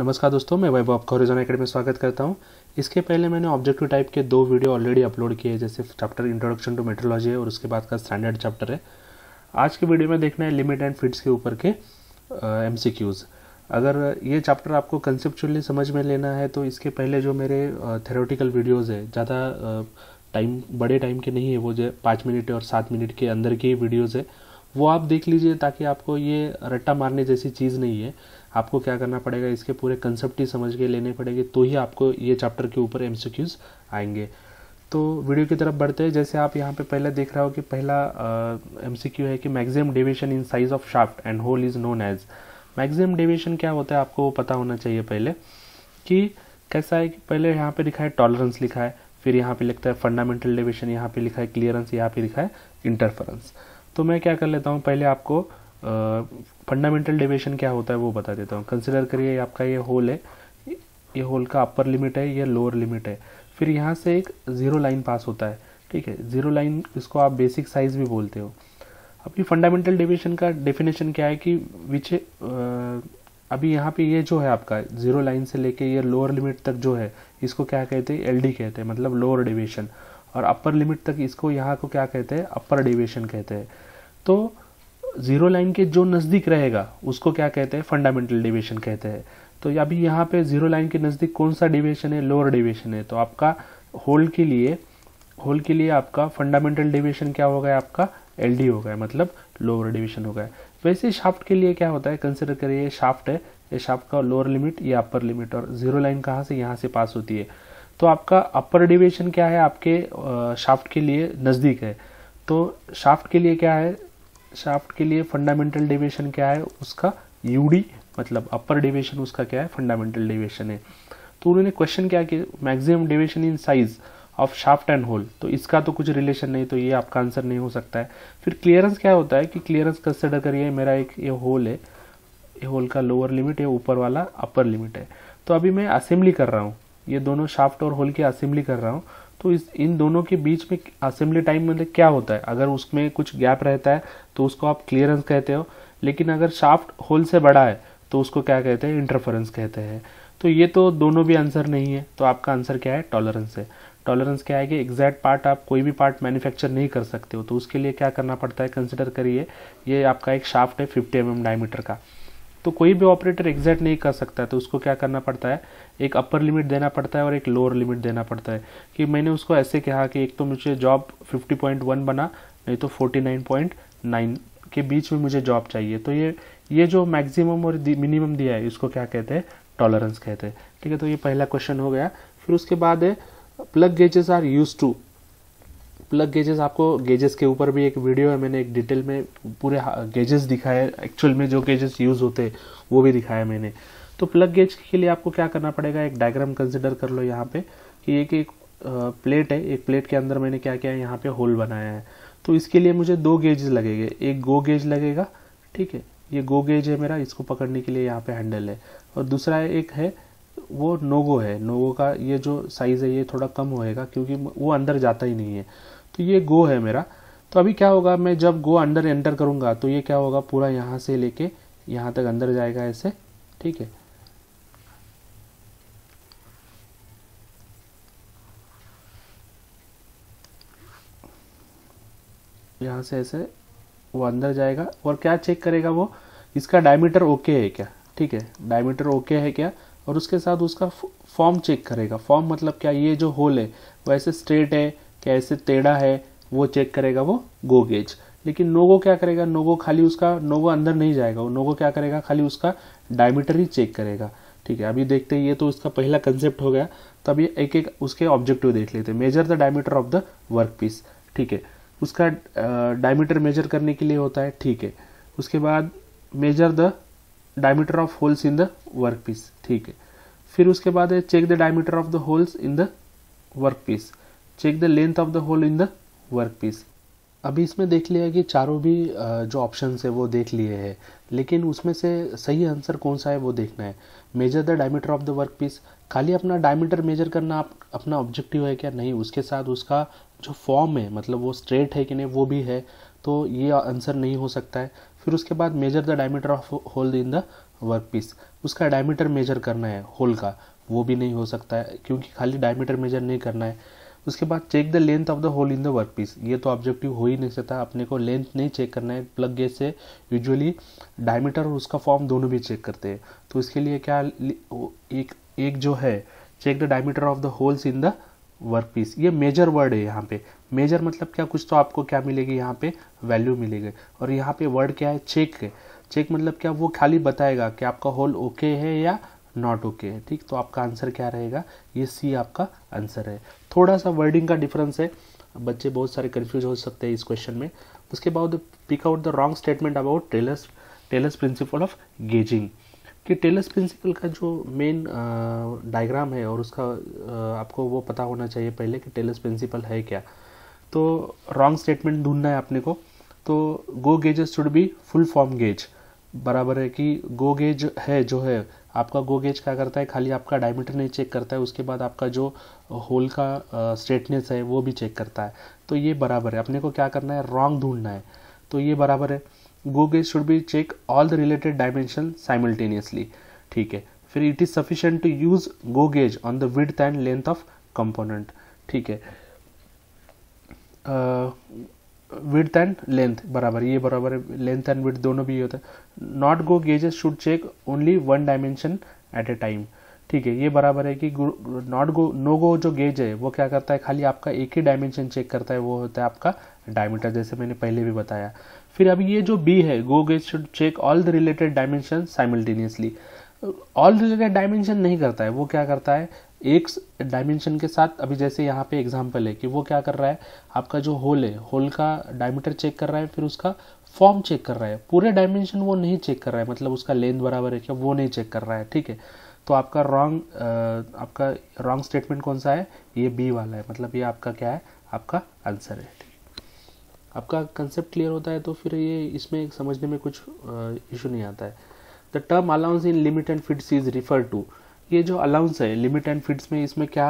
नमस्कार दोस्तों मैं वैभव आपका हॉरिजॉन एकेडमी में स्वागत करता हूं इसके पहले मैंने ऑब्जेक्टिव टाइप के दो वीडियो ऑलरेडी अपलोड किए जैसे चैप्टर इंट्रोडक्शन टू मेट्रोलॉजी है और उसके बाद का स्टैंडर्ड चैप्टर है आज के वीडियो में देखना है लिमिट एंड फिट्स के ऊपर के एम uh, अगर ये चैप्टर आपको कंसेप्चुअली समझ में लेना है तो इसके पहले जो मेरे थेरोटिकल वीडियोज़ है ज़्यादा टाइम बड़े टाइम के नहीं है वो जो पाँच मिनट और सात मिनट के अंदर के वीडियोज़ है वो आप देख लीजिए ताकि आपको ये रट्टा मारने जैसी चीज़ नहीं है आपको क्या करना पड़ेगा इसके पूरे कंसेप्ट ही समझ के लेने पड़ेंगे तो ही आपको ये चैप्टर के ऊपर एम आएंगे तो वीडियो की तरफ बढ़ते हैं जैसे आप यहाँ पे पहले देख रहे हो कि पहला एम है कि maximum deviation in size of shaft and hole is known as maximum deviation क्या होता है आपको वो पता होना चाहिए पहले कि कैसा है कि पहले यहाँ पे लिखा है टॉलरेंस लिखा है फिर यहाँ पे लिखता है फंडामेंटल डेविएशन यहाँ पे लिखा है क्लियरेंस यहाँ पे लिखा है इंटरफरेंस तो मैं क्या कर लेता हूँ पहले आपको फंडामेंटल डेविएशन क्या होता है वो बता देता हूँ कंसिडर करिए आपका ये होल है ये होल का अपर लिमिट है या लोअर लिमिट है फिर यहाँ से एक ज़ीरो लाइन पास होता है ठीक है ज़ीरो लाइन इसको आप बेसिक साइज भी बोलते हो अभी फंडामेंटल डेविएशन का डेफिनेशन क्या है कि विच अभी यहाँ पे ये जो है आपका ज़ीरो लाइन से लेके ये लोअर लिमिट तक जो है इसको क्या कहते हैं एलडी कहते हैं मतलब लोअर डेविएशन और अपर लिमिट तक इसको यहाँ को क्या कहते हैं अपर डेविएशन कहते हैं तो जीरो लाइन के जो नज़दीक रहेगा उसको क्या कहते हैं फंडामेंटल डिवेशन कहते हैं तो अभी यहाँ पे जीरो लाइन के नज़दीक कौन सा डिवेशन है लोअर डिवेशन है तो आपका होल के लिए होल के लिए आपका फंडामेंटल डिवेशन क्या होगा आपका एल हो गया मतलब लोअर डिवेशन हो गया वैसे शाफ्ट के लिए क्या होता है कंसिडर करिए शाफ्ट है ये शाफ्ट का लोअर लिमिट या अपर लिमिट और जीरो लाइन कहाँ से यहाँ से पास होती है तो आपका अपर डिवेशन क्या है आपके शाफ्ट के लिए नज़दीक है तो शाफ्ट के लिए क्या है शाफ्ट के लिए फंडामेंटल डिवेशन क्या है उसका यूडी मतलब अपर डिवेशन उसका क्या है फंडामेंटल डिवेशन है तो उन्होंने क्वेश्चन क्या कि maximum deviation in size of shaft and hole तो इसका तो कुछ रिलेशन नहीं तो ये आपका आंसर नहीं हो सकता है फिर क्लियरेंस क्या होता है कि क्लियरेंस कंसिडर करिए मेरा एक ये होल है ये होल का लोअर लिमिट है ऊपर वाला अपर लिमिट है तो अभी मैं असेंबली कर रहा हूँ ये दोनों शाफ्ट और होल की असेंबली कर रहा हूँ तो इस इन दोनों के बीच में असेंबली टाइम मतलब क्या होता है अगर उसमें कुछ गैप रहता है तो उसको आप क्लियरेंस कहते हो लेकिन अगर शाफ्ट होल से बड़ा है तो उसको क्या कहते हैं इंटरफेरेंस कहते हैं तो ये तो दोनों भी आंसर नहीं है तो आपका आंसर क्या है टॉलरेंस है टॉलरेंस क्या है कि एग्जैक्ट पार्ट आप कोई भी पार्ट मैन्युफैक्चर नहीं कर सकते हो तो उसके लिए क्या करना पड़ता है कंसिडर करिए ये आपका एक शाफ्ट है फिफ्टी एम mm डायमीटर का तो कोई भी ऑपरेटर एग्जैक्ट नहीं कर सकता है तो उसको क्या करना पड़ता है एक अपर लिमिट देना पड़ता है और एक लोअर लिमिट देना पड़ता है कि मैंने उसको ऐसे कहा कि एक तो मुझे जॉब वन बना नहीं तो नाइन के बीच में मुझे जॉब चाहिए तो ये ये जो मैक्सिमम और मिनिमम दिया है इसको क्या कहते हैं टॉलरेंस कहते हैं ठीक है तो ये पहला क्वेश्चन हो गया फिर उसके बाद है plug gauges are used to plug gauges आपको गेजेस के ऊपर भी एक वीडियो है मैंने एक डिटेल में पूरे गेजेस दिखाए एक्चुअल में जो गेजेस यूज़ होते हैं वो भी दिखाया मैंने तो प्लग गेज के लिए आपको क्या करना पड़ेगा एक डायग्राम कंसिडर कर लो यहाँ पे कि एक एक प्लेट है एक प्लेट के अंदर मैंने क्या किया है यहाँ पे होल बनाया है तो इसके लिए मुझे दो गेजेस लगेंगे एक गो गेज लगेगा ठीक है ये गो गेज है मेरा इसको पकड़ने के लिए यहाँ पे हैंडल है और दूसरा एक है वो नोगो है नोगो का ये जो साइज़ है ये थोड़ा कम होएगा क्योंकि वो अंदर जाता ही नहीं है तो ये गो है मेरा तो अभी क्या होगा मैं जब गो अंडर एंटर करूँगा तो ये क्या होगा पूरा यहाँ से लेके यहाँ तक अंदर जाएगा ऐसे ठीक है यहाँ से ऐसे वो अंदर जाएगा और क्या चेक करेगा वो इसका डायमीटर ओके है क्या ठीक है डायमीटर ओके है क्या और उसके साथ उसका फॉर्म चेक करेगा फॉर्म मतलब क्या ये जो होल है वैसे स्ट्रेट है कैसे टेढ़ा है वो चेक करेगा वो गो गेज लेकिन नोगो क्या करेगा नोगो खाली उसका नोगो अंदर नहीं जाएगा वो नोगो क्या करेगा खाली उसका डायमीटर ही चेक करेगा ठीक है अभी देखते हैं ये तो उसका पहला कंसेप्ट हो गया तो अभी एक एक उसके ऑब्जेक्टिव देख लेते हैं measure the diameter of the work piece ठीक है उसका डायमीटर मेजर करने के लिए होता है ठीक है उसके बाद measure the diameter of holes in the work piece ठीक है फिर उसके बाद है check the diameter of the holes in the work piece check the length of the hole in the work piece अभी इसमें देख लिया कि चारों भी जो ऑप्शन है वो देख लिए हैं लेकिन उसमें से सही आंसर कौन सा है वो देखना है measure the diameter of the work piece खाली अपना डायमीटर मेजर करना आप अपना ऑब्जेक्टिव है क्या नहीं उसके साथ उसका जो फॉर्म है मतलब वो स्ट्रेट है कि नहीं वो भी है तो ये आंसर नहीं हो सकता है फिर उसके बाद measure the diameter of hole in the work piece उसका डायमीटर मेजर करना है होल का वो भी नहीं हो सकता है क्योंकि खाली डायमीटर मेजर नहीं करना है उसके बाद check the length of the hole in the work piece ये तो ऑब्जेक्टिव हो ही नहीं सकता अपने को लेंथ नहीं चेक करना है प्लग गेज से यूजुअली डायमीटर और उसका फॉर्म दोनों भी चेक करते हैं तो इसके लिए क्या एक एक जो है check the diameter of the holes in the work piece ये मेजर वर्ड है यहाँ पे मेजर मतलब क्या कुछ तो आपको क्या मिलेगी यहाँ पे वैल्यू मिलेगी और यहाँ पे वर्ड क्या है चेक है चेक मतलब क्या वो खाली बताएगा कि आपका होल ओके okay है या नॉट ओके है ठीक तो आपका आंसर क्या रहेगा ये सी आपका आंसर है थोड़ा सा वर्डिंग का डिफरेंस है बच्चे बहुत सारे कन्फ्यूज हो सकते हैं इस क्वेश्चन में उसके बाद pick out the wrong statement about Taylor's Taylor's principle of gauging कि टेलर्स प्रिंसिपल का जो मेन डायग्राम है और उसका आ, आपको वो पता होना चाहिए पहले कि टेलर्स प्रिंसिपल है क्या तो रॉन्ग स्टेटमेंट ढूंढना है अपने को तो go gauges should be full form gauge बराबर है कि गो गेज है जो है आपका गो गेज क्या करता है खाली आपका डायमीटर नहीं चेक करता है उसके बाद आपका जो होल का स्ट्रेटनेस है वो भी चेक करता है तो ये बराबर है अपने को क्या करना है रॉन्ग ढूंढना है तो ये बराबर है go gauge should be check all the related dimension simultaneously ठीक है फिर it is sufficient to use go gauge on the width and length of component ठीक है विथ एंड लेंथ बराबर ये बराबर है लेंथ एंड विथ दोनों भी ये होता है not go gauges should check only one dimension at a time ठीक है ये बराबर है कि नॉट गो नो गो जो गेज है वो क्या करता है खाली आपका एक ही डायमेंशन चेक करता है वो होता है आपका डायमीटर जैसे मैंने पहले भी बताया फिर अभी ये जो बी है go gauge should check all the related dimension simultaneously all related dimension नहीं करता है वो क्या करता है एक डायमेंशन के साथ अभी जैसे यहाँ पे एग्जांपल है कि वो क्या कर रहा है आपका जो होल है होल का डायमीटर चेक कर रहा है फिर उसका फॉर्म चेक कर रहा है पूरे डायमेंशन वो नहीं चेक कर रहा है मतलब उसका लेंथ बराबर है क्या वो नहीं चेक कर रहा है ठीक है तो आपका रॉन्ग आपका रॉन्ग स्टेटमेंट कौन सा है ये बी वाला है मतलब ये आपका क्या है आपका आंसर है आपका कंसेप्ट क्लियर होता है तो फिर ये इसमें समझने में कुछ इशू नहीं आता है the term allowance in limit and fits is refer to ये जो अलाउंस है लिमिट एंड फिट्स में इसमें क्या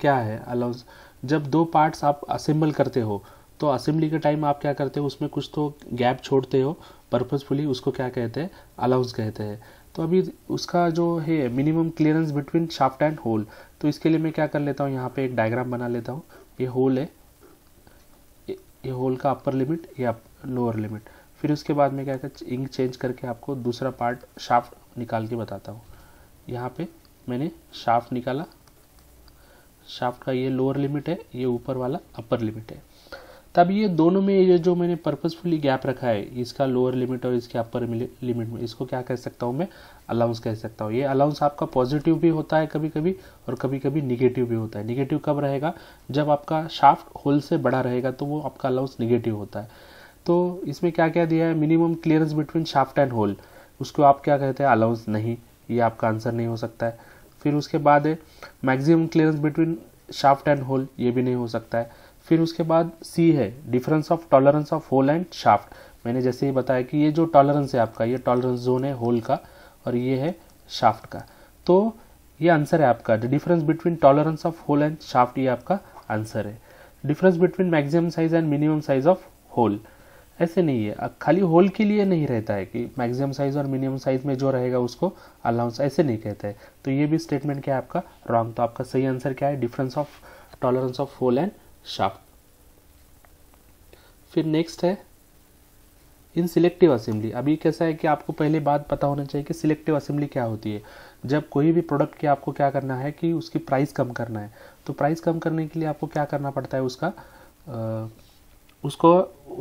क्या है अलाउंस जब दो पार्ट्स आप असेंबल करते हो तो असेंबली के टाइम आप क्या करते हो उसमें कुछ तो गैप छोड़ते हो पर्पजफुली उसको क्या कहते हैं अलाउंस कहते हैं तो अभी उसका जो है minimum clearance between shaft and hole तो इसके लिए मैं क्या कर लेता हूँ यहाँ पे एक डायग्राम बना लेता हूँ ये होल है ये होल का अपर लिमिट या लोअर लिमिट फिर उसके बाद में क्या कर इंक चेंज करके आपको दूसरा पार्ट शाफ्ट निकाल के बताता हूँ यहाँ पे मैंने शाफ्ट निकाला शाफ्ट का ये लोअर लिमिट है ये ऊपर वाला अपर लिमिट है तब ये दोनों में ये जो मैंने पर्पजफुली गैप रखा है इसका लोअर लिमिट और इसके अपर लिमिट में इसको क्या कह सकता हूँ मैं अलाउंस कह सकता हूँ ये अलाउंस आपका पॉजिटिव भी होता है कभी कभी और कभी कभी निगेटिव भी होता है निगेटिव कब रहेगा जब आपका शाफ्ट होल से बड़ा रहेगा तो वो आपका अलाउंस निगेटिव होता है तो इसमें क्या क्या दिया है minimum clearance between shaft and hole उसको आप क्या कहते हैं अलाउंस नहीं ये आपका आंसर नहीं हो सकता है फिर उसके बाद है maximum clearance between shaft and hole ये भी नहीं हो सकता है फिर उसके बाद सी है difference of tolerance of hole and shaft मैंने जैसे ही बताया कि ये जो टॉलरेंस है आपका ये टॉलरेंस जोन है होल का और ये है शाफ्ट का तो ये आंसर है आपका difference between tolerance of hole and shaft ये आपका आंसर है difference between maximum size and minimum size of hole ऐसे नहीं है खाली होल के लिए नहीं रहता है कि मैक्सिमम साइज और मिनिमम साइज में जो रहेगा उसको अलाउंस ऐसे नहीं कहता है तो ये भी स्टेटमेंट क्या है आपका रॉन्ग तो आपका सही आंसर क्या है difference of tolerance of hole and shaft फिर नेक्स्ट है इन सिलेक्टिव असेंबली अभी कैसा है कि आपको पहले बात पता होना चाहिए कि सिलेक्टिव असेंबली क्या होती है जब कोई भी प्रोडक्ट की आपको क्या करना है कि उसकी प्राइस कम करना है तो प्राइस कम करने के लिए आपको क्या करना पड़ता है उसका आ, उसको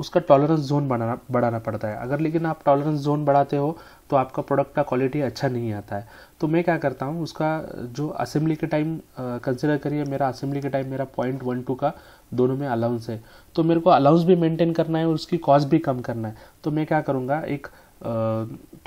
उसका टॉलरेंस जोन बनाना बढ़ाना पड़ता है अगर लेकिन आप टॉलरेंस जोन बढ़ाते हो तो आपका प्रोडक्ट का क्वालिटी अच्छा नहीं आता है तो मैं क्या करता हूँ उसका जो असेंबली के टाइम कंसिडर करिए मेरा असेंबली के टाइम मेरा पॉइंट वन टू का दोनों में अलाउंस है तो मेरे को अलाउंस भी मेंटेन करना है और उसकी कॉस्ट भी कम करना है तो मैं क्या करूँगा एक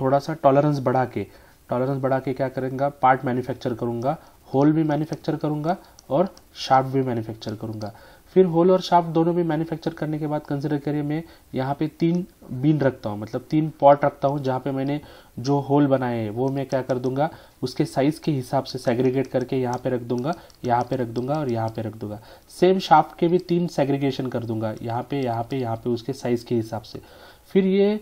थोड़ा सा टॉलरेंस बढ़ा के टॉलरेंस बढ़ा के क्या करेंगे पार्ट मैन्युफैक्चर करूँगा होल भी मैन्युफैक्चर करूँगा और शार्प भी मैन्युफैक्चर करूँगा फिर होल और शाफ्ट दोनों भी मैन्युफैक्चर करने के बाद कंसिडर करिए मैं यहाँ पे तीन बीन रखता हूँ मतलब तीन पॉट रखता हूँ जहाँ पे मैंने जो होल बनाए हैं वो मैं क्या कर दूंगा उसके साइज़ के हिसाब से सेग्रीगेट करके यहाँ पे रख दूंगा यहाँ पे रख दूंगा और यहाँ पे रख दूंगा सेम शाफ्ट के भी तीन सेग्रीगेशन कर दूंगा यहाँ पे यहाँ पे यहाँ पे उसके साइज़ के हिसाब से फिर ये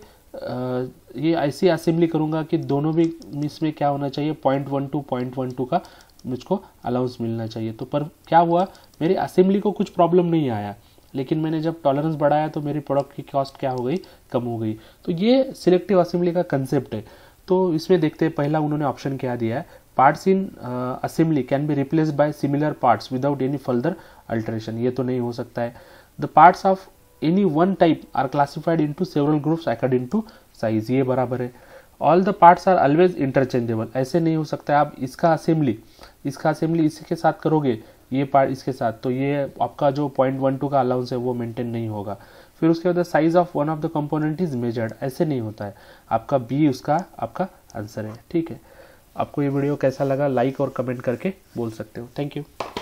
ये ऐसी असेंबली करूंगा कि दोनों भी इसमें क्या होना चाहिए point one two point one two का मुझको अलाउंस मिलना चाहिए तो पर क्या हुआ मेरी असेंबली को कुछ प्रॉब्लम नहीं आया लेकिन मैंने जब टॉलरेंस बढ़ाया तो मेरी प्रोडक्ट की कॉस्ट क्या हो गई कम हो गई तो ये सिलेक्टिव असेंबली का कंसेप्ट है तो इसमें देखते हैं पहला उन्होंने ऑप्शन क्या दिया है parts in assembly can be replace by similar parts without any further alteration ये तो नहीं हो सकता है the parts of any one type are classified to several groups according to size ये बराबर है all the parts are always interchangeable ऐसे नहीं हो सकता आप इसका असेंबली इसका असेंबली इसी के साथ करोगे ये पार्ट इसके साथ तो ये आपका जो पॉइंट वन टू का अलाउंस है वो मेंटेन नहीं होगा फिर उसके बाद size of one of the component is measured ऐसे नहीं होता है आपका बी उसका आपका आंसर है ठीक है आपको ये वीडियो कैसा लगा लाइक और कमेंट करके बोल सकते हो थैंक यू